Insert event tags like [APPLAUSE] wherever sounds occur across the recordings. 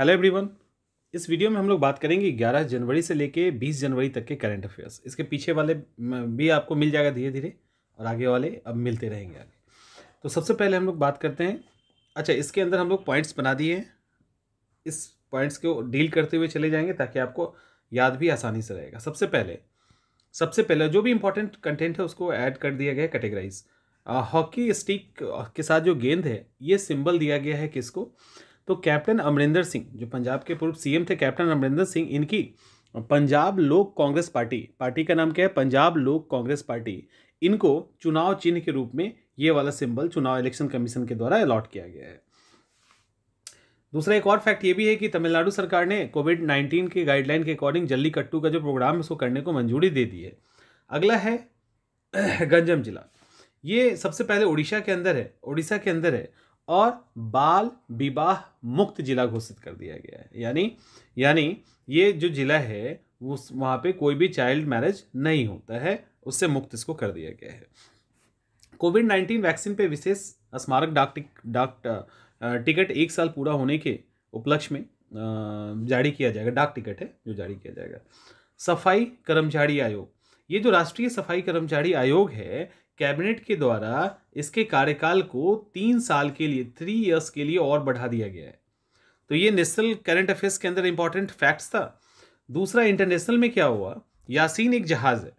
hello everyone इस video में हम लोग बात करेंगे 11 जनवरी से लेके 20 जनवरी तक के करंट अफेयर्स इसके पीछे वाले भी आपको मिल जाएगा धीरे धीरे और आगे वाले अब मिलते रहेंगे आगे तो सबसे पहले हम लोग बात करते हैं अच्छा इसके अंदर हम लोग पॉइंट्स बना दिए हैं इस पॉइंट्स को डील करते हुए चले जाएंगे ताकि आपको याद भी आसानी से रहेगा सबसे पहले सबसे पहले जो भी इंपॉर्टेंट कंटेंट है उसको ऐड कर दिया गया है कैटेगराइज हॉकी स्टिक के साथ जो गेंद है ये सिंबल दिया गया है किसको तो कैप्टन अमरिंदर सिंह जो पंजाब के पूर्व सीएम थे कैप्टन अमरिंदर सिंह इनकी पंजाब लोक कांग्रेस पार्टी पार्टी का नाम क्या है पंजाब लोक कांग्रेस पार्टी इनको चुनाव चिन्ह के रूप में ये वाला सिंबल चुनाव इलेक्शन कमीशन के द्वारा अलॉट किया गया है दूसरा एक और फैक्ट ये भी है कि तमिलनाडु सरकार ने कोविड नाइन्टीन के गाइडलाइन के अकॉर्डिंग कट्टू का जो प्रोग्राम है उसको करने को मंजूरी दे दी है अगला है [CLEARS THROAT] गंजम जिला ये सबसे पहले उड़ीसा के अंदर है उड़ीसा के अंदर है और बाल विवाह मुक्त जिला घोषित कर दिया गया है यानी यानी ये जो जिला है उस वहाँ पे कोई भी चाइल्ड मैरिज नहीं होता है उससे मुक्त इसको कर दिया गया है कोविड नाइन्टीन वैक्सीन पे विशेष स्मारक डाक टिक डाक टिकट एक साल पूरा होने के उपलक्ष्य में जारी किया जाएगा डाक टिकट है जो जारी किया जाएगा सफाई कर्मचारी आयोग ये जो राष्ट्रीय सफाई कर्मचारी आयोग है कैबिनेट के द्वारा इसके कार्यकाल को तीन साल के लिए थ्री ईयर्स के लिए और बढ़ा दिया गया है तो ये नेशनल करंट अफेयर्स के अंदर इंपॉर्टेंट फैक्ट्स था दूसरा इंटरनेशनल में क्या हुआ यासीन एक जहाज़ है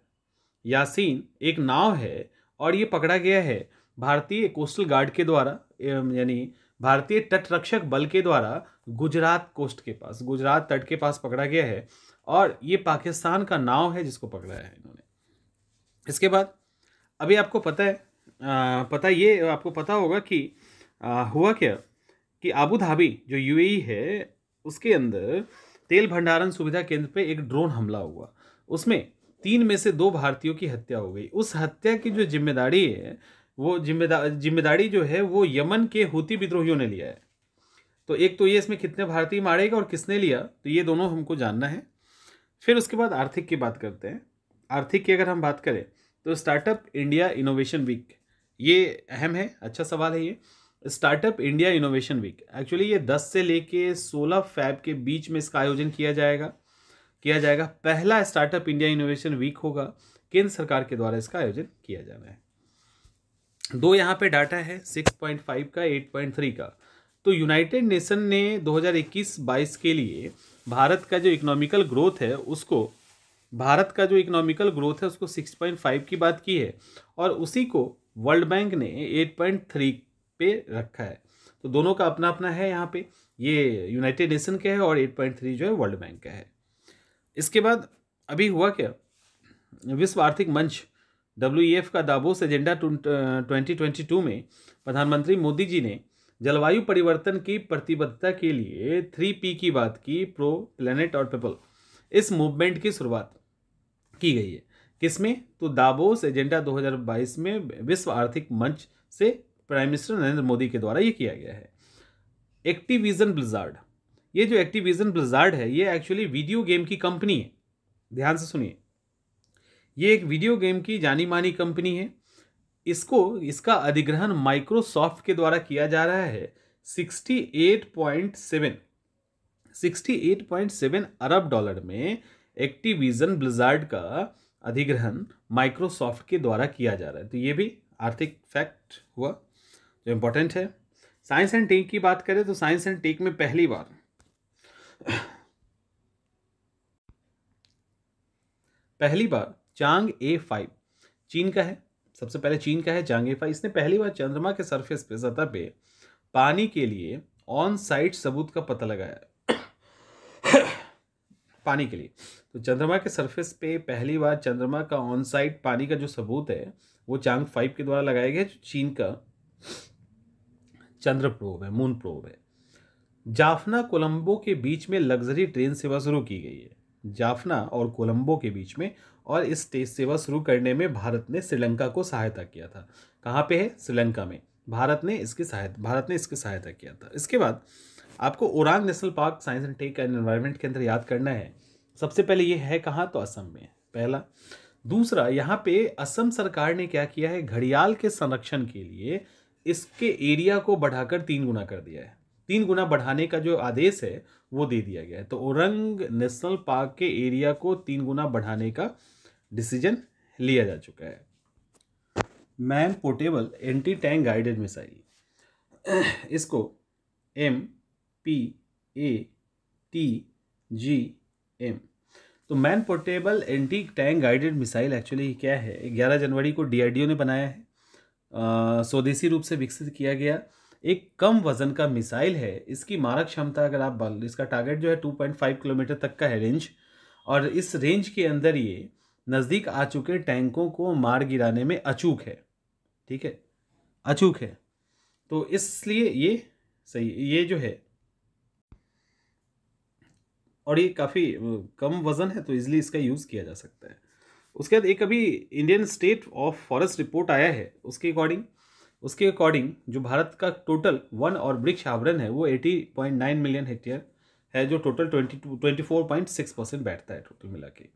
यासीन एक नाव है और ये पकड़ा गया है भारतीय कोस्टल गार्ड के द्वारा यानी भारतीय तटरक्षक बल के द्वारा गुजरात कोस्ट के पास गुजरात तट के पास पकड़ा गया है और ये पाकिस्तान का नाव है जिसको पकड़ा है इन्होंने इसके बाद अभी आपको पता है आ, पता ये आपको पता होगा कि आ, हुआ क्या कि आबू धाबी जो यूएई e है उसके अंदर तेल भंडारण सुविधा केंद्र पे एक ड्रोन हमला हुआ उसमें तीन में से दो भारतीयों की हत्या हो गई उस हत्या की जो जिम्मेदारी है वो जिम्मेदार जिम्मेदारी जो है वो यमन के हूती विद्रोहियों ने लिया है तो एक तो ये इसमें कितने भारतीय मारे गए और किसने लिया तो ये दोनों हमको जानना है फिर उसके बाद आर्थिक की बात करते हैं आर्थिक की अगर हम बात करें तो स्टार्टअप इंडिया इनोवेशन वीक ये अहम है अच्छा सवाल है ये startup India innovation week actually ये 10 से लेके 16 फैब के बीच में इसका आयोजन किया जाएगा किया जाएगा पहला स्टार्टअप इंडिया इनोवेशन वीक होगा केंद्र सरकार के द्वारा इसका आयोजन किया जाना है दो यहाँ पे डाटा है 6.5 का 8.3 का तो यूनाइटेड नेशन ने 2021-22 के लिए भारत का जो इकोनॉमिकल ग्रोथ है उसको भारत का जो इकोनॉमिकल ग्रोथ है उसको 6.5 की बात की है और उसी को वर्ल्ड बैंक ने 8.3 पे रखा है तो दोनों का अपना अपना है यहाँ पे ये यूनाइटेड नेशन का है और 8.3 जो है वर्ल्ड बैंक का है इसके बाद अभी हुआ क्या विश्व आर्थिक मंच डब्ल्यू e का दाबोस एजेंडा ट्वेंटी में प्रधानमंत्री मोदी जी ने जलवायु परिवर्तन की प्रतिबद्धता के लिए थ्री पी की बात की प्रो प्लेनेट और पीपल इस मूवमेंट की शुरुआत की गई है किसमें तो दाबोस एजेंडा 2022 में विश्व आर्थिक मंच से प्राइम मिनिस्टर नरेंद्र मोदी के द्वारा ये किया गया है एक्टिविजन ब्लिजार्ड ये जो एक्टिविजन ब्लिजार्ड है ये एक्चुअली वीडियो गेम की कंपनी है ध्यान से सुनिए ये एक वीडियो गेम की जानी मानी कंपनी है इसको इसका अधिग्रहण माइक्रोसॉफ्ट के द्वारा किया जा रहा है 68.7 68.7 अरब डॉलर में एक्टिविजन ब्लिजार्ड का अधिग्रहण माइक्रोसॉफ्ट के द्वारा किया जा रहा है तो ये भी आर्थिक फैक्ट हुआ जो इम्पोर्टेंट है साइंस एंड टेक की बात करें तो साइंस एंड टेक में पहली बार पहली बार चांग ए फाइव चीन का है सबसे पहले चीन का है चांग ए फाइव इसने पहली बार चंद्रमा के सरफेस पे सतह पे पानी के लिए ऑन साइट सबूत का पता लगाया पानी के लिए तो चंद्रमा के सरफेस पे पहली बार चंद्रमा का ऑन साइट पानी का जो सबूत है वो चांग फाइव के द्वारा लगाया गया जो चीन का चंद्र प्रोब है मून प्रोब है जाफना कोलंबो के बीच में लग्जरी ट्रेन सेवा शुरू की गई है जाफना और कोलंबो के बीच में और इस स्टेज सेवा शुरू करने में भारत ने श्रीलंका को सहायता किया था कहाँ पे है श्रीलंका में भारत ने इसकी सहायता भारत ने इसकी सहायता किया था इसके बाद आपको Orang national park science and tech and environment के अंदर याद करना है सबसे पहले ये है कहाँ तो असम में पहला दूसरा यहाँ पे असम सरकार ने क्या किया है घड़ियाल के संरक्षण के लिए इसके एरिया को बढ़ाकर तीन गुना कर दिया है तीन गुना बढ़ाने का जो आदेश है वो दे दिया गया है तो औरंग नेशनल पार्क के एरिया को तीन गुना बढ़ाने का डिसीजन लिया जा चुका है man portable anti tank guided missile इसको M P A T G M तो man portable anti tank guided missile actually क्या है 11 जनवरी को डीआरडीओ ने बनाया है स्वदेशी रूप से विकसित किया गया एक कम वजन का मिसाइल है इसकी मारक क्षमता अगर आप बल इसका टारगेट जो है 2.5 किलोमीटर तक का है रेंज और इस रेंज के अंदर ये नज़दीक आ चुके टैंकों को मार गिराने में अचूक है ठीक है अचूक है तो इसलिए ये सही ये जो है और ये काफ़ी कम वज़न है तो इज़िली इसका यूज़ किया जा सकता है उसके बाद एक अभी Indian state of forest report आया है उसके अकॉर्डिंग उसके अकॉर्डिंग जो भारत का टोटल वन और वृक्ष आवरण है वो eighty point nine million hectare है जो total twenty twenty four point six percent बैठता है टोटल मिला के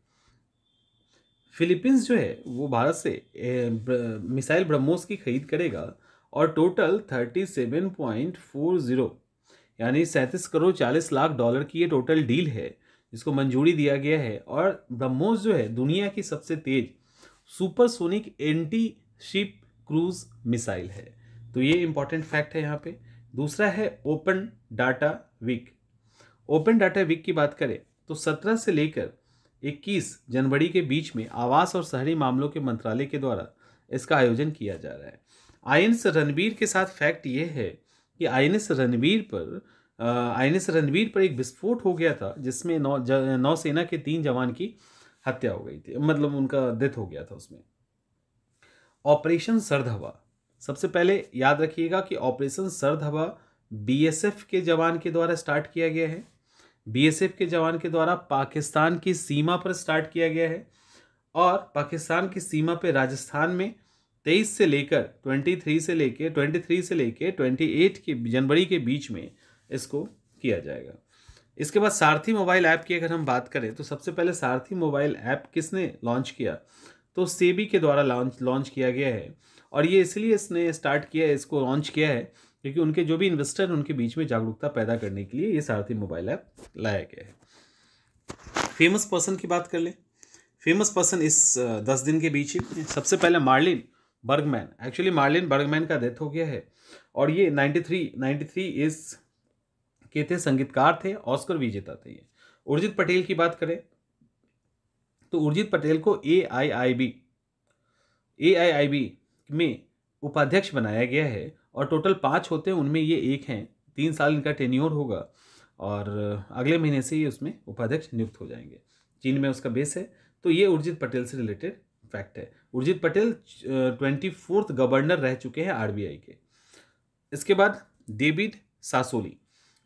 फिलीपींस जो है वो भारत से मिसाइल ब्रह्मोस की खरीद करेगा और total thirty seven point four zero यानी सैंतीस करोड़ चालीस लाख डॉलर की ये टोटल डील है जिसको मंजूरी दिया गया है और ब्रह्मोस जो है दुनिया की सबसे तेज supersonic anti ship cruise missile है तो ये इंपॉर्टेंट फैक्ट है यहाँ पे दूसरा है open data week open data week की बात करें तो 17 से लेकर 21 जनवरी के बीच में आवास और शहरी मामलों के मंत्रालय के द्वारा इसका आयोजन किया जा रहा है आयंस रणबीर के साथ फैक्ट ये है कि आई रणवीर पर आई रणवीर पर एक विस्फोट हो गया था जिसमें नौ नौसेना के तीन जवान की हत्या हो गई थी मतलब उनका डेथ हो गया था उसमें ऑपरेशन सरधवा सबसे पहले याद रखिएगा कि ऑपरेशन सरधवा बीएसएफ के जवान के द्वारा स्टार्ट किया गया है बीएसएफ के जवान के द्वारा पाकिस्तान की सीमा पर स्टार्ट किया गया है और पाकिस्तान की सीमा पर राजस्थान में तेईस से लेकर ट्वेंटी थ्री से लेकर ट्वेंटी थ्री से लेकर ट्वेंटी एट के जनवरी के बीच में इसको किया जाएगा इसके बाद सारथी मोबाइल ऐप की अगर हम बात करें तो सबसे पहले सारथी मोबाइल ऐप किसने लॉन्च किया तो सेबी के द्वारा लॉन्च लॉन्च किया गया है और ये इसलिए इसने स्टार्ट किया है इसको लॉन्च किया है क्योंकि उनके जो भी इन्वेस्टर उनके बीच में जागरूकता पैदा करने के लिए ये सारथी मोबाइल ऐप लाया गया है फेमस पर्सन की बात कर लें फेमस पर्सन इस दस दिन के बीच ही सबसे पहले Marilyn Bergman actually Marilyn Bergman का डेथ हो गया है और ये 93 93 इस के थे संगीतकार थे ऑस्कर विजेता थे ये उर्जित पटेल की बात करें तो उर्जित पटेल को ए आई आई बी ए आई आई बी में उपाध्यक्ष बनाया गया है और टोटल पाँच होते हैं उनमें ये एक हैं तीन साल इनका टेन्योर होगा और अगले महीने से ये उसमें उपाध्यक्ष नियुक्त हो जाएंगे चीन में उसका बेस है तो ये उर्जित पटेल से रिलेटेड फैक्ट है Urjit Patel twenty fourth governor रह चुके हैं आरबीआई के इसके बाद डेविड सासोली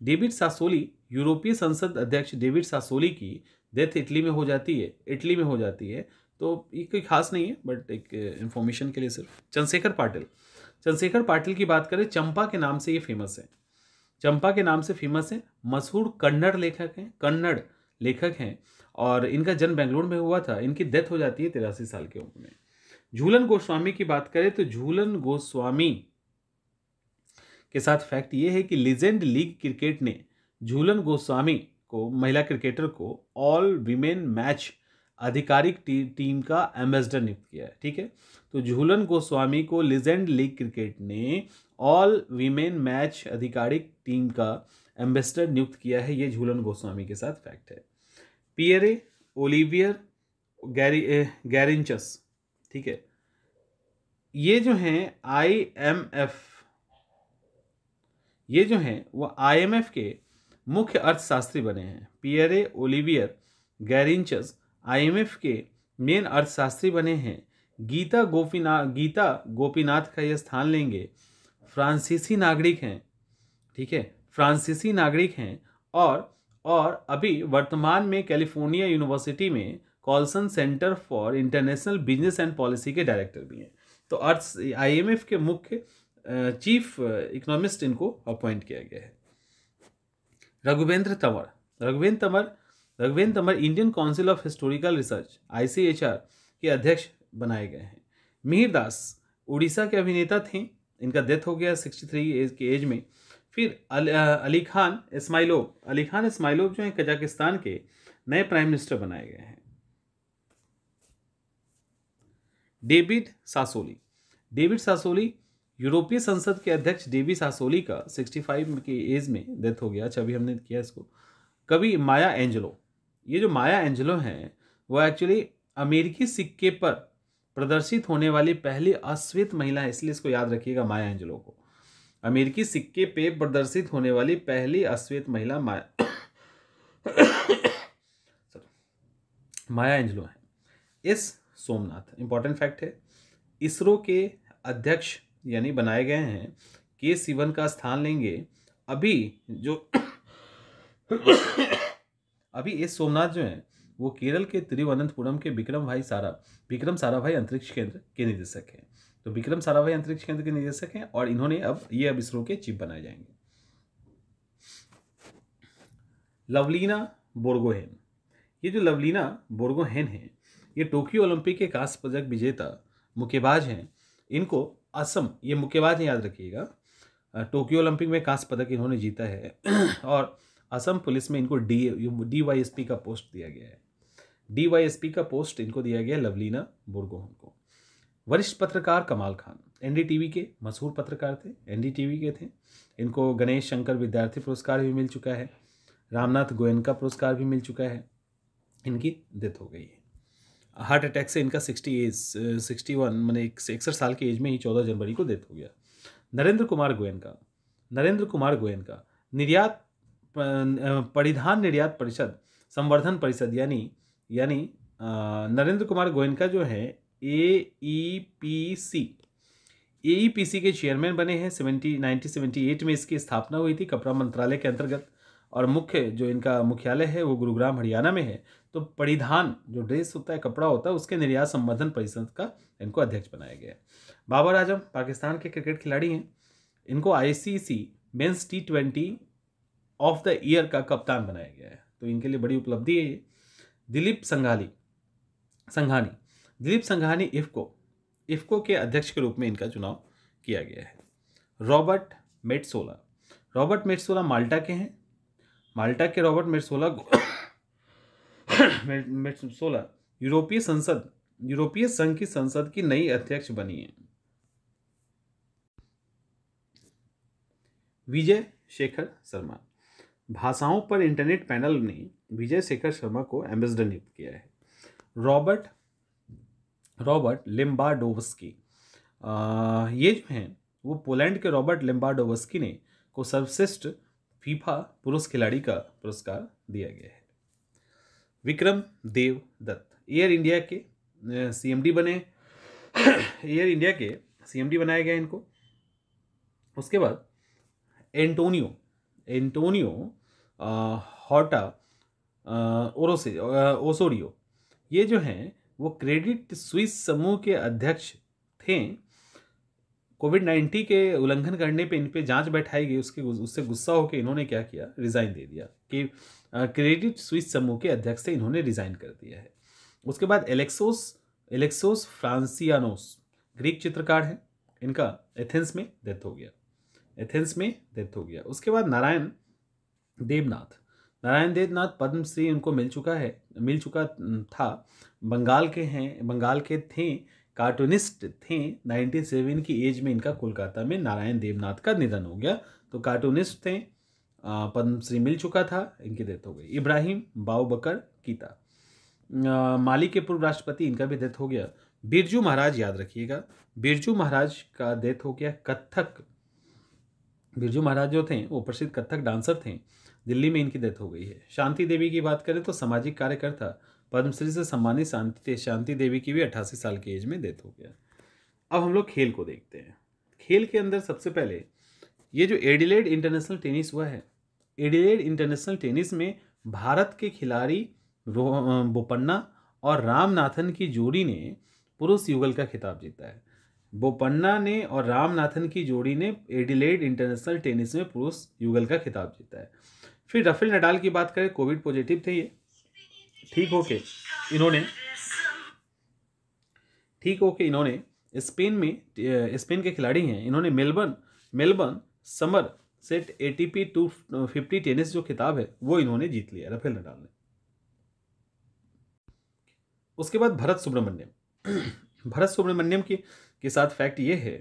डेविड सासोली यूरोपीय संसद अध्यक्ष डेविड सासोली की डेथ इटली में हो जाती है इटली में हो जाती है तो ये कोई खास नहीं है बट एक इन्फॉर्मेशन के लिए सिर्फ चंद्रशेखर पाटिल चंद्रशेखर पाटिल की बात करें चंपा के नाम से ये फेमस है चंपा के नाम से फेमस है मशहूर कन्नड़ लेखक हैं कन्नड़ लेखक हैं और इनका जन्म बेंगलोर में हुआ था इनकी डेथ हो जाती है तिरासी साल की उम्र में झूलन गोस्वामी की बात करें तो झूलन गोस्वामी के साथ फैक्ट ये है कि लीजेंड लीग क्रिकेट ने झूलन गोस्वामी को महिला क्रिकेटर को ऑल विमेन मैच आधिकारिक टी, टीम का एम्बेसडर नियुक्त किया है ठीक है तो झूलन गोस्वामी को लीजेंड लीग क्रिकेट ने ऑल विमेन मैच आधिकारिक टीम का एम्बेसडर नियुक्त किया है ये झूलन गोस्वामी के साथ फैक्ट है पियरे ओलिवियर गैरी गैरिंचस ठीक है ये जो हैं आईएमएफ ये जो हैं वह आईएमएफ के मुख्य अर्थशास्त्री बने हैं पियरे ओलिवियर गैरिंचस आईएमएफ के मेन अर्थशास्त्री बने हैं गीता गोपीनाथ गीता गोपीनाथ का यह स्थान लेंगे फ्रांसीसी नागरिक हैं ठीक है फ्रांसीसी नागरिक हैं और और अभी वर्तमान में कैलिफोर्निया यूनिवर्सिटी में Clausen center for international business and policy के डायरेक्टर भी हैं तो अर्थ आईएमएफ के मुख्य चीफ इकोनॉमिस्ट इनको अपॉइंट किया गया है Raghuvendra Tanwar Raghuvendra Tanwar Raghuvendra Tanwar Indian council of historical research ICHR के अध्यक्ष बनाए गए हैं मिहिर दास उड़ीसा के अभिनेता थे इनका डेथ हो गया सिक्सटी थ्री एज के एज में फिर अल, अली खान इसमाइलोव अली खान इसमाइलोव जो हैं कजाकिस्तान के नए प्राइम मिनिस्टर बनाए गए हैं डेविड सासोली डेविड सासोली यूरोपीय संसद के अध्यक्ष डेवी सासोली का 65 की एज में डेथ हो गया अच्छा अभी हमने किया इसको कभी माया एंजलो ये जो माया एंजलो हैं वो एक्चुअली अमेरिकी सिक्के पर प्रदर्शित होने वाली पहली अश्वेत महिला है इसलिए इसको याद रखिएगा माया एंजलो को अमेरिकी सिक्के पे प्रदर्शित होने वाली पहली अश्वेत महिला माया माया एंजलो है एस सोमनाथ इंपॉर्टेंट फैक्ट है इसरो के अध्यक्ष यानी बनाए गए हैं के सिवन का स्थान लेंगे अभी जो अभी एस सोमनाथ जो है वो केरल के तिरुवनंतपुरम के विक्रम भाई सारा विक्रम सारा भाई अंतरिक्ष केंद्र के निदेशक हैं तो विक्रम साराभाई अंतरिक्ष केंद्र के निदेशक हैं और इन्होंने अब ये अब इसरो के चीफ बनाए जाएंगे लवलीना बोर्गोहेन ये जो लवलीना बोर्गोहेन हैं ये टोक्यो ओलंपिक के कांस्य पदक विजेता मुक्केबाज हैं इनको असम ये मुक्केबाज हैं याद रखिएगा टोक्यो ओलंपिक में कांस्य पदक इन्होंने जीता है [CLEARS THROAT] और असम पुलिस में इनको D D Y S P का पोस्ट दिया गया है डी वाई एस पी का पोस्ट इनको दिया गया लवलीना बोर्गोहन को वरिष्ठ पत्रकार कमाल खान एनडीटीवी के मशहूर पत्रकार थे एनडीटीवी के थे इनको गणेश शंकर विद्यार्थी पुरस्कार भी मिल चुका है रामनाथ गोयनका पुरस्कार भी मिल चुका है इनकी डेथ हो गई है हार्ट अटैक से इनका सिक्सटी एज सिक्सटी वन मैंने इकसठ साल की एज में ही चौदह जनवरी को डेथ हो गया नरेंद्र कुमार गोयनका नरेंद्र कुमार गोयनका निर्यात परिधान निर्यात परिषद संवर्धन परिषद यानी यानी नरेंद्र कुमार गोयनका जो है ए ई पी सी ए ई पी सी के चेयरमैन बने हैं सेवेंटी नाइनटीन सेवेंटी एट में इसकी स्थापना हुई थी कपड़ा मंत्रालय के अंतर्गत और मुख्य जो इनका मुख्यालय है वो गुरुग्राम हरियाणा में है तो परिधान जो ड्रेस होता है कपड़ा होता है उसके निर्यात संवर्धन परिषद का इनको अध्यक्ष बनाया गया बाबर आजम पाकिस्तान के क्रिकेट खिलाड़ी हैं इनको ICC men's T twenty of the year का कप्तान बनाया गया है तो इनके लिए बड़ी उपलब्धि है ये दिलीप संघाली संघानी दिलीप संघानी इफ्को इफ्को के अध्यक्ष के रूप में इनका चुनाव किया गया है रॉबर्ट मेटसोला रॉबर्ट मेटसोला माल्टा के हैं माल्टा के रॉबर्ट मेटसोला [COUGHS] मेटसोला यूरोपीय संसद यूरोपीय संघ की संसद की नई अध्यक्ष बनी है विजय शेखर शर्मा भाषाओं पर इंटरनेट पैनल ने विजय शेखर शर्मा को एम्बेसडर नियुक्त किया है रॉबर्ट रॉबर्ट लिम्बाडोवस्की ये जो हैं वो पोलैंड के रॉबर्ट लिम्बाडोवस्की ने को सर्वश्रेष्ठ फीफा पुरुष खिलाड़ी का पुरस्कार दिया गया है विक्रम देव दत्त एयर इंडिया के सीएमडी बने एयर [COUGHS] इंडिया के सीएमडी बनाया गया इनको उसके बाद एंटोनियो एंटोनियो हॉटा ओरोसे ओसोडियो ये जो हैं वो क्रेडिट स्विस समूह के अध्यक्ष थे कोविड नाइन्टीन के उल्लंघन करने पे इन पे जांच बैठाई गई उसके उससे गुस्सा होकर इन्होंने क्या किया रिज़ाइन दे दिया कि क्रेडिट स्विस समूह के अध्यक्ष से इन्होंने रिज़ाइन कर दिया है उसके बाद एलेक्सोस एलेक्सोस फ्रांसियानोस ग्रीक चित्रकार हैं इनका एथेंस में डेथ हो गया एथेंस में डेथ हो गया उसके बाद नारायण देवनाथ नारायण देवनाथ पद्मश्री उनको मिल चुका है मिल चुका था बंगाल के हैं बंगाल के थे कार्टूनिस्ट थे सेवन की एज में इनका कोलकाता में नारायण देवनाथ का निधन हो गया तो कार्टूनिस्ट थे पद्मश्री मिल चुका था इनकी डेथ हो गई इब्राहिम बाऊ बकर माली के पूर्व राष्ट्रपति इनका भी डेथ हो गया बिरजू महाराज याद रखिएगा बिरजू महाराज का डेथ हो गया कत्थक बिरजू महाराज जो थे वो प्रसिद्ध कत्थक डांसर थे दिल्ली में इनकी डेथ हो गई है शांति देवी की बात करें तो सामाजिक कार्यकर्ता पद्मश्री से सम्मानित शांति शांति देवी की भी अट्ठासी साल की एज में डेथ हो गया अब हम लोग खेल को देखते हैं खेल के अंदर सबसे पहले ये जो एडिलेड इंटरनेशनल टेनिस हुआ है एडिलेड इंटरनेशनल टेनिस में भारत के खिलाड़ी बोपन्ना और रामनाथन की जोड़ी ने पुरुष युगल का खिताब जीता है बोपन्ना ने और रामनाथन की जोड़ी ने एडिलेड इंटरनेशनल टेनिस में पुरुष युगल का खिताब जीता है फिर रफेल नडाल की बात करें कोविड पॉजिटिव थे ये ठीक होके इन्होंने ठीक होके इन्होंने स्पेन में स्पेन के खिलाड़ी हैं इन्होंने Melbourne Melbourne summer set ATP two fifty tennis जो खिताब है वो इन्होंने जीत लिया रफेल नडाल ने उसके बाद भरत सुब्रमण्यम भरत सुब्रमण्यम के साथ फैक्ट ये है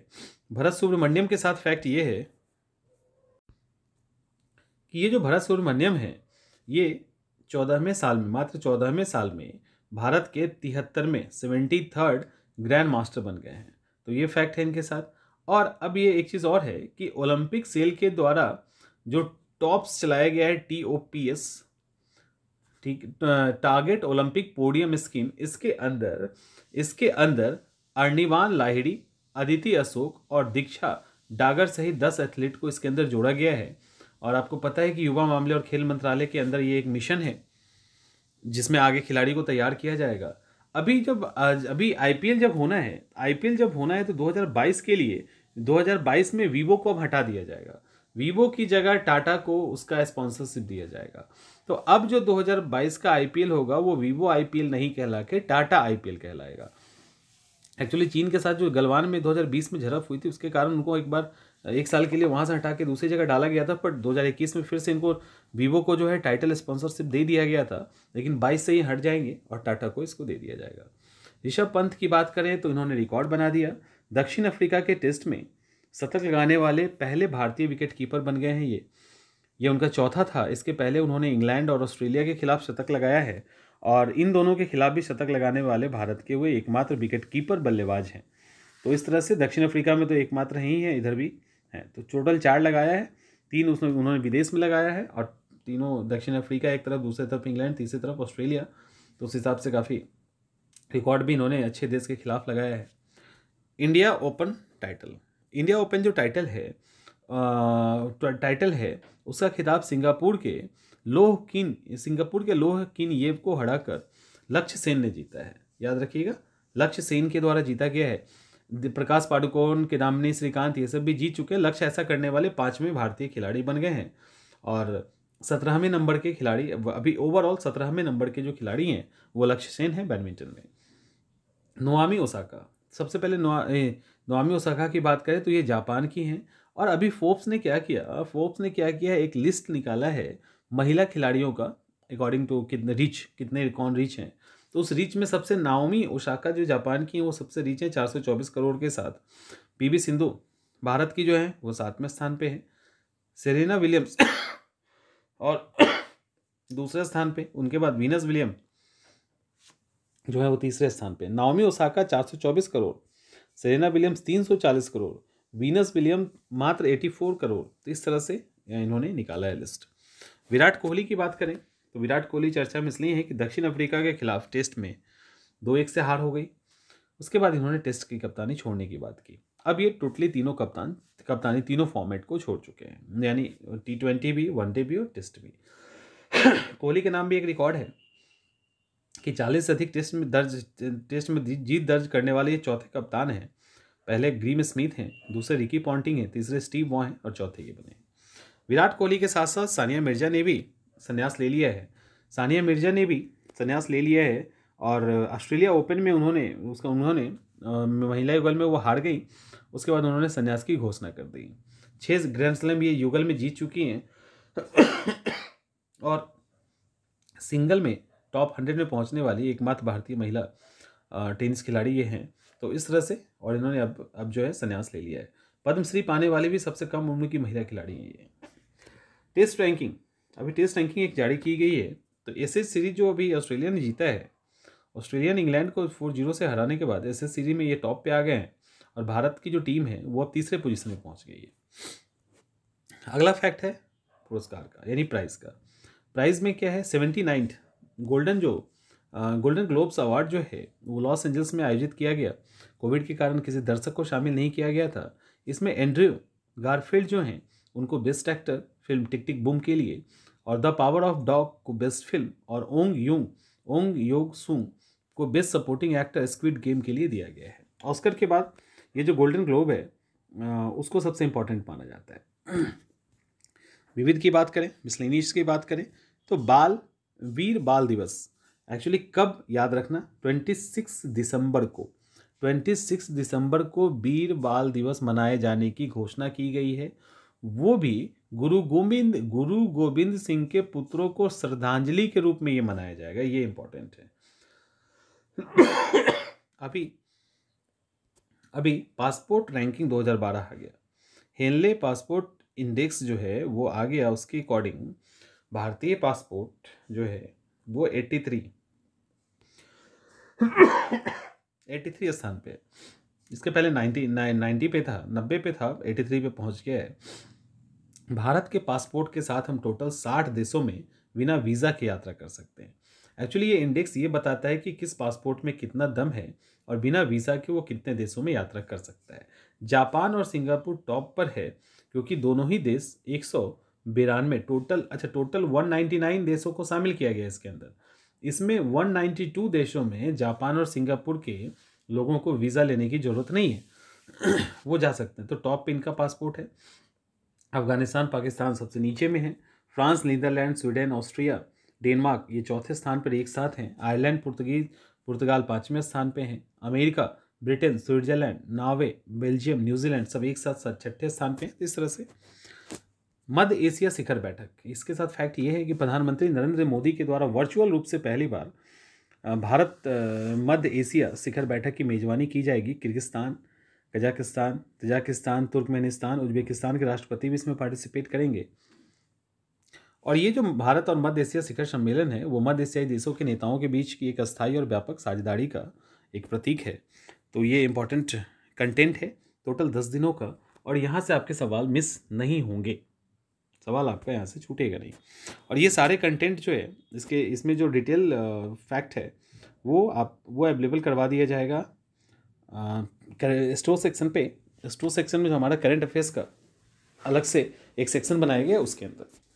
भरत सुब्रमण्यम के साथ फैक्ट ये है कि ये जो भरत सुब्रमण्यम है ये चौदहवें साल में मात्र चौदहवें साल में भारत के तिहत्तर में सेवेंटी थर्ड ग्रैंड मास्टर बन गए हैं तो ये फैक्ट है इनके साथ और अब ये एक चीज़ और है कि ओलंपिक सेल के द्वारा जो टॉप्स चलाया गया है टी ओ पी एस ठीक टारगेट ओलंपिक पोडियम स्कीम इसके अंदर इसके अंदर अर्निवान लाहिड़ी अदिति अशोक और दीक्षा डागर सहित दस एथलीट को इसके अंदर जोड़ा गया है और आपको पता है कि युवा मामले और खेल मंत्रालय के अंदर ये एक मिशन है जिसमें आगे खिलाड़ी को तैयार किया जाएगा अभी जब अभी आई जब होना है आई जब होना है तो 2022 के लिए 2022 में वीवो को अब हटा दिया जाएगा वीवो की जगह टाटा को उसका स्पॉन्सरशिप दिया जाएगा तो अब जो 2022 का आई होगा वो वीवो आई नहीं कहला के टाटा आई कहलाएगा एक्चुअली चीन के साथ जो गलवान में 2020 में झड़प हुई थी उसके कारण उनको एक बार एक साल के लिए वहाँ से हटा के दूसरी जगह डाला गया था बट 2021 में फिर से इनको वीवो को जो है टाइटल स्पॉन्सरशिप दे दिया गया था लेकिन 22 से ही हट जाएंगे और टाटा को इसको दे दिया जाएगा ऋषभ पंत की बात करें तो इन्होंने रिकॉर्ड बना दिया दक्षिण अफ्रीका के टेस्ट में शतक लगाने वाले पहले भारतीय विकेट कीपर बन गए हैं ये ये उनका चौथा था इसके पहले उन्होंने इंग्लैंड और ऑस्ट्रेलिया के खिलाफ शतक लगाया है और इन दोनों के खिलाफ भी शतक लगाने वाले भारत के वे एकमात्र विकेट कीपर बल्लेबाज हैं तो इस तरह से दक्षिण अफ्रीका में तो एकमात्र ही हैं इधर भी है तो टोटल चार लगाया है तीन उसने उन्होंने विदेश में लगाया है और तीनों दक्षिण अफ्रीका एक तरफ दूसरे तरफ इंग्लैंड तीसरी तरफ ऑस्ट्रेलिया तो उस हिसाब से काफ़ी रिकॉर्ड भी इन्होंने अच्छे देश के खिलाफ लगाया है India open title India open जो टाइटल है आ, टाइटल है उसका खिताब सिंगापुर के लोह किन सिंगापुर के लोह किन येब को हराकर लक्ष्य सेन ने जीता है याद रखिएगा लक्ष्य सेन के द्वारा जीता गया है प्रकाश पाडुकोण किदाम्बनी श्रीकांत ये सब भी जीत चुके लक्ष्य ऐसा करने वाले पाँचवें भारतीय खिलाड़ी बन गए हैं और सत्रहवें नंबर के खिलाड़ी अभी ओवरऑल सत्रहवें नंबर के जो खिलाड़ी हैं वो लक्ष्य सेन हैं बैडमिंटन में नोआमी ओसाका सबसे पहले नोआमी ओसाका की बात करें तो ये जापान की हैं और अभी फोर्ब्स ने क्या किया फोर्ब्स ने क्या किया एक लिस्ट निकाला है महिला खिलाड़ियों का अकॉर्डिंग टू कितने रिच कितने कौन रिच हैं तो उस रीच में सबसे नाओमी ओशाका जो जापान की है वो सबसे रीच सौ चौबीस करोड़ के साथ वी सिंधु भारत की जो है वो सातवें स्थान पे है सेरेना विलियम्स और [COUGHS] दूसरे स्थान पे उनके बाद वीनस विलियम जो है वो तीसरे स्थान पे Naomi Osaka 424 crore Serena Williams 340 crore Venus William मात्र 84 करोड़ तो इस तरह से इन्होंने निकाला है लिस्ट विराट कोहली की बात करें तो विराट कोहली चर्चा में इसलिए है कि दक्षिण अफ्रीका के खिलाफ टेस्ट में दो एक से हार हो गई उसके बाद इन्होंने टेस्ट की कप्तानी छोड़ने की बात की अब ये टोटली तीनों कप्तान कप्तानी तीनों फॉर्मेट को छोड़ चुके हैं यानी टी ट्वेंटी भी वनडे भी और टेस्ट भी [CLEARS THROAT] कोहली के नाम भी एक रिकॉर्ड है कि चालीस से अधिक टेस्ट में दर्ज टेस्ट में जीत दर्ज करने वाले ये चौथे कप्तान हैं पहले ग्रीम स्मिथ हैं दूसरे रिकी पॉन्टिंग हैं तीसरे स्टीव वॉ हैं और चौथे ये बने विराट कोहली के साथ साथ सानिया मिर्जा ने भी संन्यास ले लिया है सानिया मिर्जा ने भी संन्यास ले लिया है और ऑस्ट्रेलिया ओपन में उन्होंने उसका उन्होंने महिला युगल में वो हार गई उसके बाद उन्होंने संन्यास की घोषणा कर दी छः ग्रैंड स्लैम ये युगल में जीत चुकी हैं और सिंगल में टॉप हंड्रेड में पहुंचने वाली एकमात्र भारतीय महिला टेनिस खिलाड़ी ये हैं तो इस तरह से और इन्होंने अब अब जो है संन्यास ले लिया है पद्मश्री पाने वाले भी सबसे कम उम्र की महिला खिलाड़ी हैं ये टेस्ट रैंकिंग अभी टेस्ट रैंकिंग एक जारी की गई है तो एस सीरीज जो अभी ऑस्ट्रेलिया ने जीता है ऑस्ट्रेलिया ने इंग्लैंड को फोर जीरो से हराने के बाद एस सीरीज में ये टॉप पे आ गए हैं और भारत की जो टीम है वो अब तीसरे पोजिशन में पहुँच गई है अगला फैक्ट है पुरस्कार का यानी प्राइज़ का प्राइज़ में क्या है सेवेंटी नाइन्थ गोल्डन जो गोल्डन ग्लोब्स अवार्ड जो है वो लॉस एंजल्स में आयोजित किया गया कोविड के कारण किसी दर्शक को शामिल नहीं किया गया था इसमें एंड्रयू गारफील्ड जो हैं उनको best actor film tick tick boom के लिए और द पावर ऑफ डॉग को बेस्ट फिल्म और ओंग यूंग ओंग योग सूंग को best supporting actor squid game के लिए दिया गया है ऑस्कर के बाद ये जो गोल्डन ग्लोब है उसको सबसे इम्पोर्टेंट माना जाता है विविध की बात करें मिसलिनिश की बात करें तो बाल वीर बाल दिवस एक्चुअली कब याद रखना ट्वेंटी सिक्स दिसंबर को ट्वेंटी सिक्स दिसंबर को वीर बाल दिवस मनाए जाने की घोषणा की गई है वो भी गुरु गोविंद गुरु गोविंद सिंह के पुत्रों को श्रद्धांजलि के रूप में ये मनाया जाएगा ये इंपॉर्टेंट है [COUGHS] अभी अभी पासपोर्ट रैंकिंग 2012 आ गया हेनले पासपोर्ट इंडेक्स जो है वो आ गया उसके अकॉर्डिंग भारतीय पासपोर्ट जो है वो 83 83 [COUGHS] स्थान पे इसके पहले 90 90 पे था 90 पे था 83 पे पहुंच गया है भारत के पासपोर्ट के साथ हम टोटल साठ देशों में बिना वीज़ा के यात्रा कर सकते हैं एक्चुअली ये इंडेक्स ये बताता है कि किस पासपोर्ट में कितना दम है और बिना वीज़ा के वो कितने देशों में यात्रा कर सकता है जापान और सिंगापुर टॉप पर है क्योंकि दोनों ही देश एक सौ बिरानवे टोटल अच्छा टोटल वन नाइन्टी नाइन देशों को शामिल किया गया इसके अंदर इसमें वन टू देशों में जापान और सिंगापुर के लोगों को वीज़ा लेने की ज़रूरत नहीं है [CLEARS THROAT] वो जा सकते हैं तो टॉप पर इनका पासपोर्ट है अफगानिस्तान पाकिस्तान सबसे नीचे में है France Netherlands Sweden Austria Denmark ये चौथे स्थान पर एक साथ हैं आयरलैंड पुर्तगीज पुर्तगाल पाँचवें स्थान पर हैं America Britain Switzerland Norway Belgium New Zealand सब एक साथ साथ छठे स्थान पर हैं इस तरह से मध्य एशिया शिखर बैठक इसके साथ फैक्ट ये है कि प्रधानमंत्री नरेंद्र मोदी के द्वारा वर्चुअल रूप से पहली बार भारत मध्य एशिया शिखर बैठक की मेजबानी की जाएगी Kyrgyzstan Kazakhstan Tajikistan Turkmenistan Uzbekistan के राष्ट्रपति भी इसमें पार्टिसिपेट करेंगे और ये जो भारत और मध्य एशिया शिखर सम्मेलन है वो मध्य एशियाई देशों के नेताओं के बीच की एक अस्थायी और व्यापक साझेदारी का एक प्रतीक है तो ये इम्पोर्टेंट कंटेंट है टोटल दस दिनों का और यहाँ से आपके सवाल मिस नहीं होंगे सवाल आपका यहाँ से छूटेगा नहीं और ये सारे कंटेंट जो है इसके इसमें जो डिटेल फैक्ट है वो आप वो अवेलेबल करवा दिया जाएगा स्टोर सेक्शन पे स्टोर सेक्शन में जो हमारा करंट अफेयर्स का अलग से एक सेक्शन बनाया गया उसके अंदर